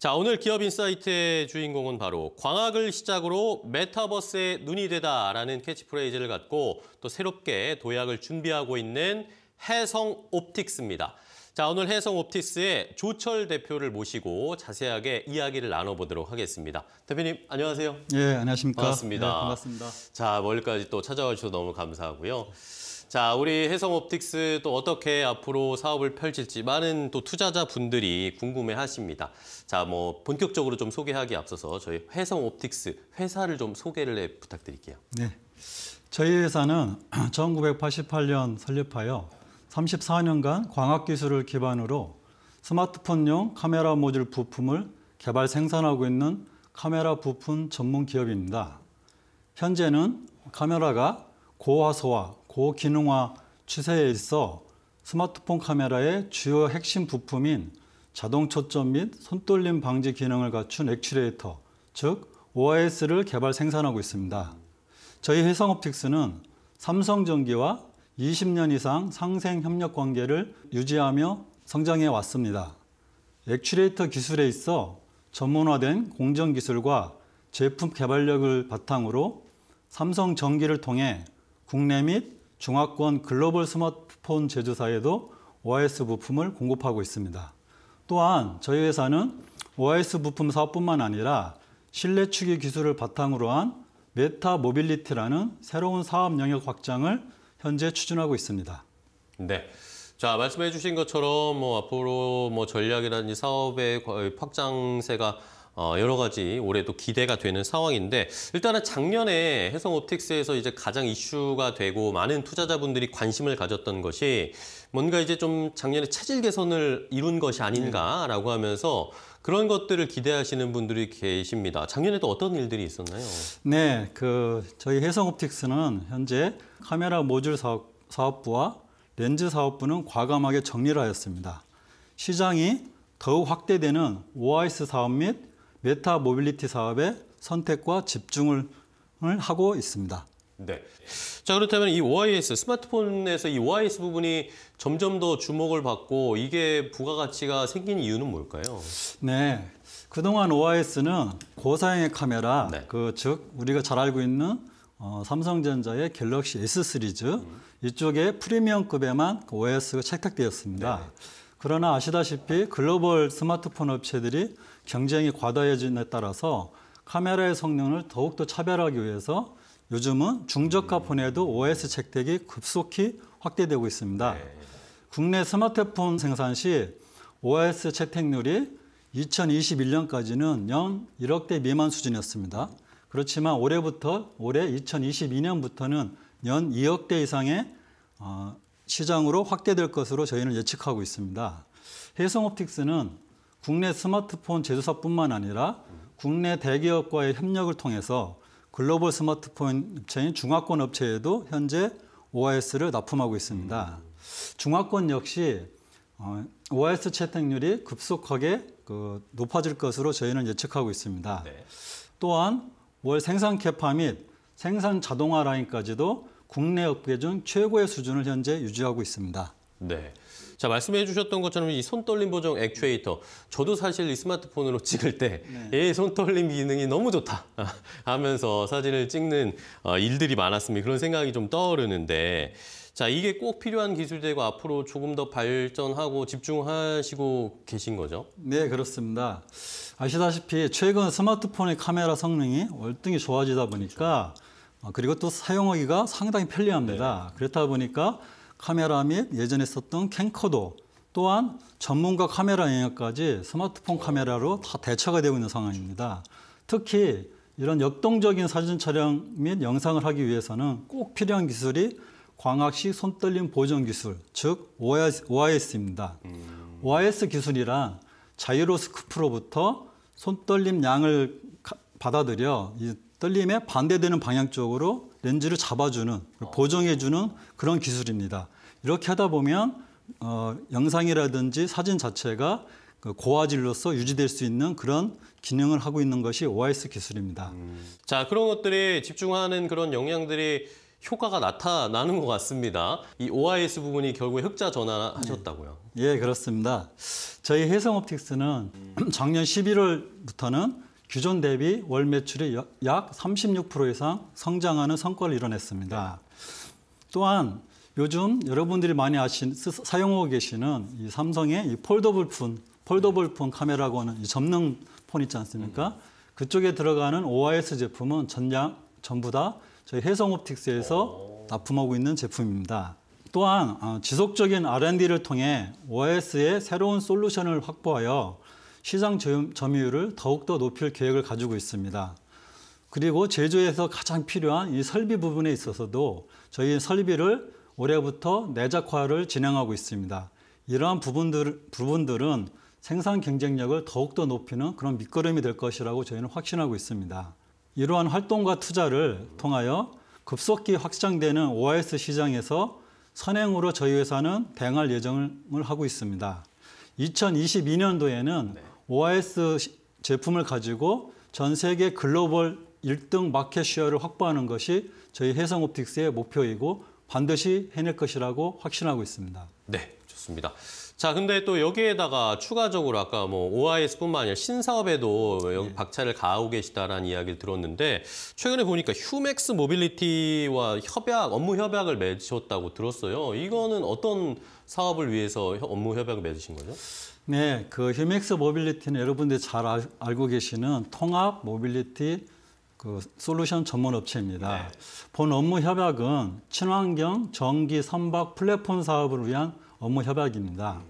자, 오늘 기업 인사이트의 주인공은 바로 광학을 시작으로 메타버스의 눈이 되다라는 캐치프레이즈를 갖고 또 새롭게 도약을 준비하고 있는 해성 옵틱스입니다. 자, 오늘 해성 옵틱스의 조철 대표를 모시고 자세하게 이야기를 나눠보도록 하겠습니다. 대표님, 안녕하세요. 예, 안녕하십니까. 반갑습니다. 예, 반갑습니다. 자, 멀리까지 또 찾아와 주셔서 너무 감사하고요. 자, 우리 해성 옵틱스 또 어떻게 앞으로 사업을 펼칠지 많은 또 투자자분들이 궁금해 하십니다. 자, 뭐 본격적으로 좀 소개하기 앞서서 저희 해성 옵틱스 회사를 좀 소개를 해 부탁드릴게요. 네. 저희 회사는 1988년 설립하여 34년간 광학 기술을 기반으로 스마트폰용 카메라 모듈 부품을 개발 생산하고 있는 카메라 부품 전문 기업입니다. 현재는 카메라가 고화소와 고기능화 추세에 있어 스마트폰 카메라의 주요 핵심 부품인 자동 초점 및 손떨림 방지 기능을 갖춘 액츄레이터, 즉 OIS를 개발 생산하고 있습니다. 저희 혜성옵틱스는 삼성전기와 20년 이상 상생 협력 관계를 유지하며 성장해 왔습니다. 액츄레이터 기술에 있어 전문화된 공정 기술과 제품 개발력을 바탕으로 삼성전기를 통해 국내 및 중화권 글로벌 스마트폰 제조사에도 OIS 부품을 공급하고 있습니다. 또한 저희 회사는 OIS 부품 사업뿐만 아니라 실내 추기 기술을 바탕으로 한 메타 모빌리티라는 새로운 사업 영역 확장을 현재 추진하고 있습니다. 네. 자, 말씀해 주신 것처럼 뭐 앞으로 뭐 전략이라든지 사업의 확장세가 어, 여러 가지 올해도 기대가 되는 상황인데 일단은 작년에 해성 옵틱스에서 이제 가장 이슈가 되고 많은 투자자분들이 관심을 가졌던 것이 뭔가 이제 좀 작년에 체질 개선을 이룬 것이 아닌가라고 하면서 그런 것들을 기대하시는 분들이 계십니다. 작년에도 어떤 일들이 있었나요? 네, 그 저희 해성 옵틱스는 현재 카메라 모듈 사업, 사업부와 렌즈 사업부는 과감하게 정리를 하였습니다. 시장이 더욱 확대되는 OIS 사업 및 메타 모빌리티 사업의 선택과 집중을 하고 있습니다. 네. 자 그렇다면 이 OIS 스마트폰에서 이 OIS 부분이 점점 더 주목을 받고 이게 부가가치가 생긴 이유는 뭘까요? 네. 그동안 OIS는 고사양의 카메라, 네. 그즉 우리가 잘 알고 있는 어, 삼성전자의 갤럭시 S 시리즈 음. 이쪽에 프리미엄급에만 OIS가 그 채택되었습니다. 네. 그러나 아시다시피 글로벌 스마트폰 업체들이 경쟁이 과다해진에 따라서 카메라의 성능을 더욱더 차별하기 위해서 요즘은 중저가 음. 폰에도 OS 책택이 급속히 확대되고 있습니다. 네. 국내 스마트폰 생산 시 OS 채택률이 2021년까지는 연 1억대 미만 수준이었습니다. 그렇지만 올해부터 올해 2022년부터는 연 2억대 이상의 어, 시장으로 확대될 것으로 저희는 예측하고 있습니다. 해성옵틱스는 국내 스마트폰 제조사뿐만 아니라 국내 대기업과의 협력을 통해서 글로벌 스마트폰 업체인 중화권 업체에도 현재 OIS를 납품하고 있습니다. 중화권 역시 OIS 어, 채택률이 급속하게 그 높아질 것으로 저희는 예측하고 있습니다. 네. 또한 월 생산 캐파 및 생산 자동화 라인까지도 국내 업계 중 최고의 수준을 현재 유지하고 있습니다. 네. 자 말씀해 주셨던 것처럼 이 손떨림 보정 액추에이터 저도 사실 이 스마트폰으로 찍을 때이 네. 예, 손떨림 기능이 너무 좋다 하면서 사진을 찍는 어, 일들이 많았습니다 그런 생각이 좀 떠오르는데 자 이게 꼭 필요한 기술되고 앞으로 조금 더 발전하고 집중하시고 계신 거죠? 네 그렇습니다 아시다시피 최근 스마트폰의 카메라 성능이 월등히 좋아지다 보니까 그렇죠. 아, 그리고 또 사용하기가 상당히 편리합니다. 네. 그렇다 보니까 카메라 및 예전에 썼던 캠코더 또한 전문가 카메라 영역까지 스마트폰 카메라로 다 대처가 되고 있는 상황입니다. 특히 이런 역동적인 사진 촬영 및 영상을 하기 위해서는 꼭 필요한 기술이 광학식 손떨림 보정 기술, 즉 OIS입니다. OIS 음. 기술이란 자이로스코프로부터 손떨림 양을 받아들여 떨림에 반대되는 방향 쪽으로 렌즈를 잡아주는 보정해주는 그런 기술입니다. 이렇게 하다 보면 어, 영상이라든지 사진 자체가 그 고화질로서 유지될 수 있는 그런 기능을 하고 있는 것이 OIS 기술입니다. 음. 자 그런 것들이 집중하는 그런 영향들이 효과가 나타나는 것 같습니다. 이 OIS 부분이 결국에 흑자 전환하셨다고요? 예, 예 그렇습니다. 저희 해성옵틱스는 음. 작년 11월부터는 기존 대비 월 매출이 약 36% 이상 성장하는 성과를 이뤄냈습니다. 또한 요즘 여러분들이 많이 아신 사용하고 계시는 이 삼성의 이 폴더블 폰, 폴더블 네. 폰카메라고 하는 이 접는 폰 있지 않습니까? 음. 그쪽에 들어가는 OIS 제품은 전량 전부 다 저희 해성옵틱스에서 납품하고 있는 제품입니다. 또한 어, 지속적인 R&D를 통해 OIS의 새로운 솔루션을 확보하여 시장 점유율을 더욱더 높일 계획을 가지고 있습니다. 그리고 제조에서 가장 필요한 이 설비 부분에 있어서도 저희 설비를 올해부터 내작화를 진행하고 있습니다. 이러한 부분들, 부분들은 생산 경쟁력을 더욱더 높이는 그런 밑거름이 될 것이라고 저희는 확신하고 있습니다. 이러한 활동과 투자를 통하여 급속히 확장되는 OIS 시장에서 선행으로 저희 회사는 대응할 예정을 하고 있습니다. 2022년도에는 네. OIS 제품을 가지고 전 세계 글로벌 1등 마켓 쉐어를 확보하는 것이 저희 해상 옵틱스의 목표이고 반드시 해낼 것이라고 확신하고 있습니다. 네, 좋습니다. 자, 근데 또 여기에다가 추가적으로 아까 뭐 OIS뿐만 아니라 신사업에도 여기 네. 박차를 가하고 계시다라는 이야기를 들었는데 최근에 보니까 휴맥스 모빌리티와 협약, 업무 협약을 맺으셨다고 들었어요. 이거는 어떤 사업을 위해서 업무 협약을 맺으신 거죠? 네, 그 휴맥스 모빌리티는 여러분들이 잘 알고 계시는 통합 모빌리티 그 솔루션 전문 업체입니다. 네. 본 업무 협약은 친환경 전기 선박 플랫폼 사업을 위한 업무 협약입니다.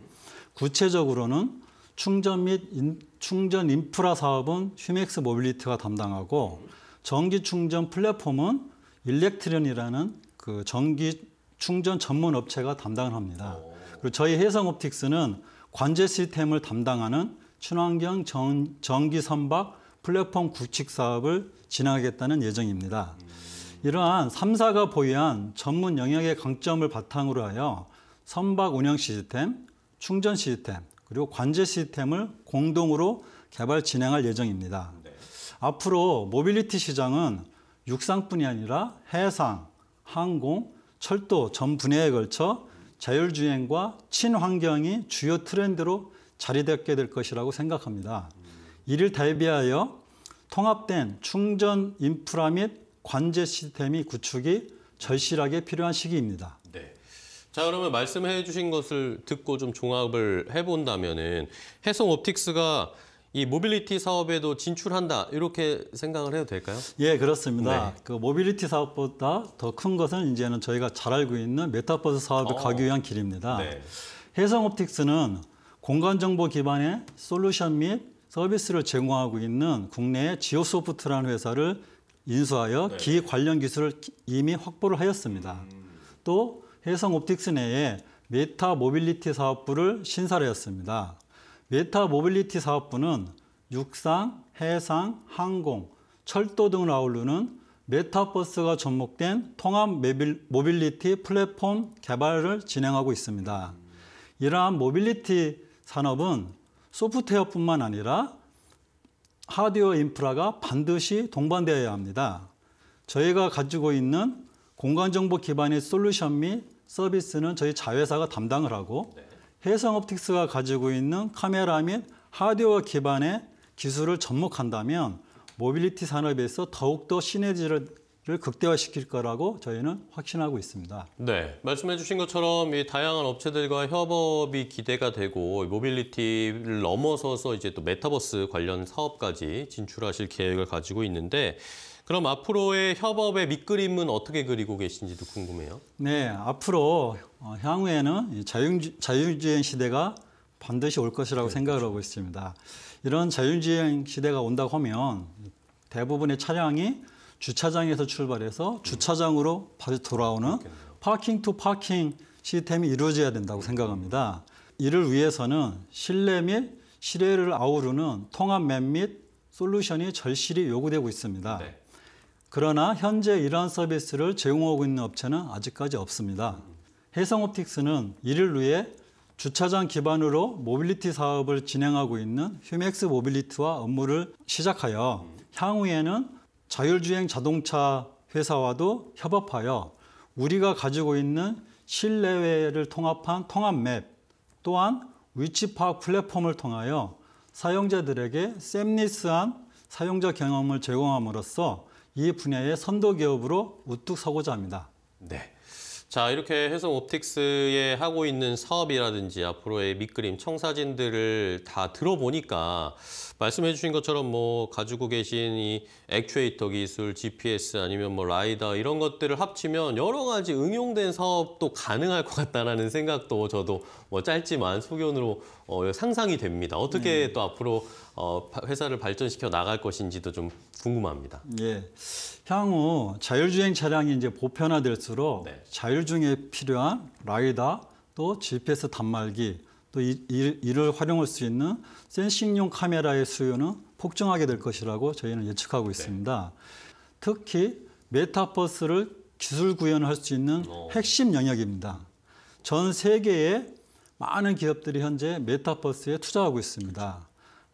구체적으로는 충전 및 인, 충전 인프라 사업은 휴맥스 모빌리티가 담당하고 전기 충전 플랫폼은 일렉트리온이라는그 전기 충전 전문 업체가 담당을 합니다. 그리고 저희 해성옵틱스는 관제 시스템을 담당하는 친환경 전, 전기 선박 플랫폼 구축 사업을 진행하겠다는 예정입니다. 이러한 삼사가 보유한 전문 영역의 강점을 바탕으로 하여 선박 운영 시스템, 충전 시스템, 그리고 관제 시스템을 공동으로 개발 진행할 예정입니다. 네. 앞으로 모빌리티 시장은 육상뿐이 아니라 해상, 항공, 철도 전 분야에 걸쳐 자율주행과 친환경이 주요 트렌드로 자리잡게 될 것이라고 생각합니다. 이를 대비하여 통합된 충전 인프라 및 관제 시스템이 구축이 절실하게 필요한 시기입니다. 자 그러면 말씀해 주신 것을 듣고 좀 종합을 해본다면은 해송 옵틱스가 이 모빌리티 사업에도 진출한다 이렇게 생각을 해도 될까요? 예 그렇습니다. 네. 그 모빌리티 사업보다 더 큰 것은 이제는 저희가 잘 알고 있는 메타버스 사업에 어. 가기 위한 길입니다. 네. 해성 옵틱스는 공간 정보 기반의 솔루션 및 서비스를 제공하고 있는 국내의 지오소프트라는 회사를 인수하여 네. 기기 관련 기술을 이미 확보를 하였습니다. 음. 또 해성 옵틱스 내에 메타 모빌리티 사업부를 신설하였습니다. 메타 모빌리티 사업부는 육상, 해상, 항공, 철도 등을 아울르는 메타버스가 접목된 통합 모빌리티 플랫폼 개발을 진행하고 있습니다. 이러한 모빌리티 산업은 소프트웨어뿐만 아니라 하드웨어 인프라가 반드시 동반되어야 합니다. 저희가 가지고 있는 공간정보 기반의 솔루션 및 서비스는 저희 자회사가 담당을 하고 네. 해성옵틱스가 가지고 있는 카메라 및 하드웨어 기반의 기술을 접목한다면 모빌리티 산업에서 더욱더 시너지를 극대화시킬 거라고 저희는 확신하고 있습니다. 네, 말씀해 주신 것처럼 이 다양한 업체들과 협업이 기대가 되고 모빌리티를 넘어서서 이제 또 메타버스 관련 사업까지 진출하실 계획을 가지고 있는데 그럼 앞으로의 협업의 밑그림은 어떻게 그리고 계신지도 궁금해요. 네, 앞으로 어, 향후에는 자율, 주행 시대가 반드시 올 것이라고 네, 생각을 그렇죠. 하고 있습니다. 이런 자율주행 시대가 온다고 하면 대부분의 차량이 주차장에서 출발해서 음. 주차장으로 다시 돌아오는 파킹 투 파킹 시스템이 이루어져야 된다고 음. 생각합니다. 이를 위해서는 실내 및 실외를 아우르는 통합 맵 및 솔루션이 절실히 요구되고 있습니다. 네. 그러나 현재 이러한 서비스를 제공하고 있는 업체는 아직까지 없습니다. 해성옵틱스는 이를 위해 주차장 기반으로 모빌리티 사업을 진행하고 있는 휴맥스 모빌리티와 업무를 시작하여 향후에는 자율주행 자동차 회사와도 협업하여 우리가 가지고 있는 실내외를 통합한 통합맵 또한 위치 파악 플랫폼을 통하여 사용자들에게 샘리스한 사용자 경험을 제공함으로써 이 분야의 선도 기업으로 우뚝 서고자 합니다. 네. 자, 이렇게 해서 옵틱스에 하고 있는 사업이라든지 앞으로의 밑그림, 청사진들을 다 들어보니까 말씀해 주신 것처럼 뭐 가지고 계신 이 액추에이터 기술, GPS 아니면 뭐 라이다 이런 것들을 합치면 여러 가지 응용된 사업도 가능할 것 같다라는 생각도 저도 뭐 짧지만 소견으로 어, 상상이 됩니다. 어떻게 네. 또 앞으로 어, 회사를 발전시켜 나갈 것인지도 좀 궁금합니다. 예. 향후 자율주행 차량이 이제 보편화될수록 네. 자율주행에 필요한 라이다 또 GPS 단말기 또 이, 이, 를 활용할 수 있는 센싱용 카메라의 수요는 폭증하게 될 것이라고 저희는 예측하고 네. 있습니다. 네. 특히 메타버스를 기술 구현할 수 있는 어. 핵심 영역입니다. 전 세계에 많은 기업들이 현재 메타버스에 투자하고 있습니다.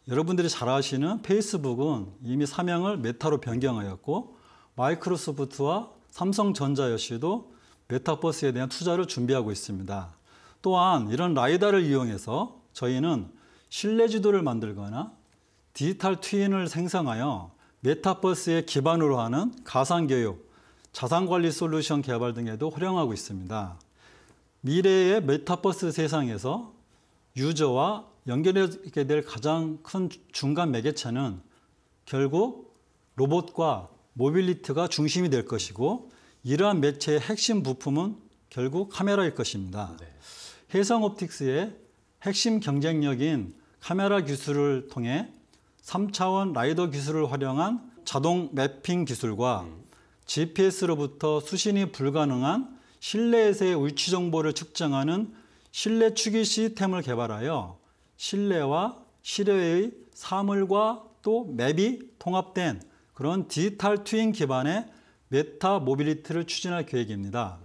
여러분들이 잘 아시는 페이스북은 이미 사명을 메타로 변경하였고 마이크로소프트와 삼성전자 역시도 메타버스에 대한 투자를 준비하고 있습니다. 또한 이런 라이다를 이용해서 저희는 실내 지도를 만들거나 디지털 트윈을 생성하여 메타버스의 기반으로 하는 가상교육, 자산관리 솔루션 개발 등에도 활용하고 있습니다. 미래의 메타버스 세상에서 유저와 연결하게 될 가장 큰 중간 매개체는 결국 로봇과 모빌리티가 중심이 될 것이고 이러한 매체의 핵심 부품은 결국 카메라일 것입니다. 네. 해성 옵틱스의 핵심 경쟁력인 카메라 기술을 통해 3차원 라이더 기술을 활용한 자동 매핑 기술과 GPS로부터 음. 수신이 불가능한 실내에서의 위치 정보를 측정하는 실내 추기 시스템을 개발하여 실내와 실외의 사물과 또 맵이 통합된 그런 디지털 트윈 기반의 메타 모빌리티를 추진할 계획입니다.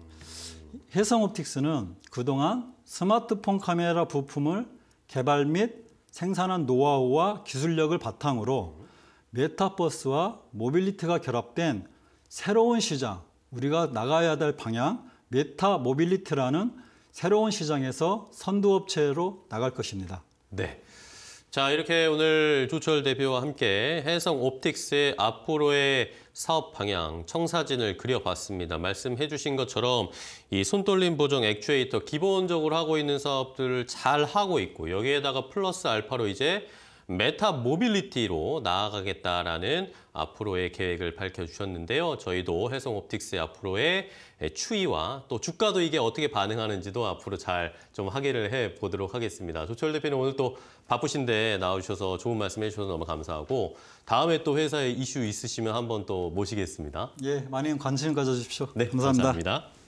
해성 옵틱스는 그동안 스마트폰 카메라 부품을 개발 및 생산한 노하우와 기술력을 바탕으로 메타버스와 모빌리티가 결합된 새로운 시장, 우리가 나가야 될 방향, 메타 모빌리티라는 새로운 시장에서 선두업체로 나갈 것입니다. 네. 자, 이렇게 오늘 조철 대표와 함께 해성 옵틱스의 앞으로의 사업 방향, 청사진을 그려봤습니다. 말씀해 주신 것처럼 이 손떨림 보정 액추에이터 기본적으로 하고 있는 사업들을 잘 하고 있고 여기에다가 플러스 알파로 이제 메타 모빌리티로 나아가겠다라는 앞으로의 계획을 밝혀주셨는데요. 저희도 해성 옵틱스 앞으로의 추이와 또 주가도 이게 어떻게 반응하는지도 앞으로 잘 좀 확인을 해보도록 하겠습니다. 조철 대표님 오늘 또 바쁘신데 나와주셔서 좋은 말씀 해주셔서 너무 감사하고 다음에 또 회사에 이슈 있으시면 한번 또 모시겠습니다. 예, 많은 관심 가져주십시오. 네, 감사합니다. 감사합니다.